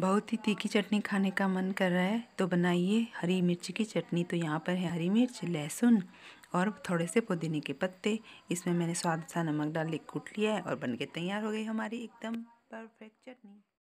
बहुत ही तीखी चटनी खाने का मन कर रहा है तो बनाइए हरी मिर्च की चटनी तो यहाँ पर है हरी मिर्च लहसुन और थोड़े से पुदीने के पत्ते इसमें मैंने स्वाद सा नमक डाल के कूट लिया है और बन के तैयार हो गई हमारी एकदम परफेक्ट चटनी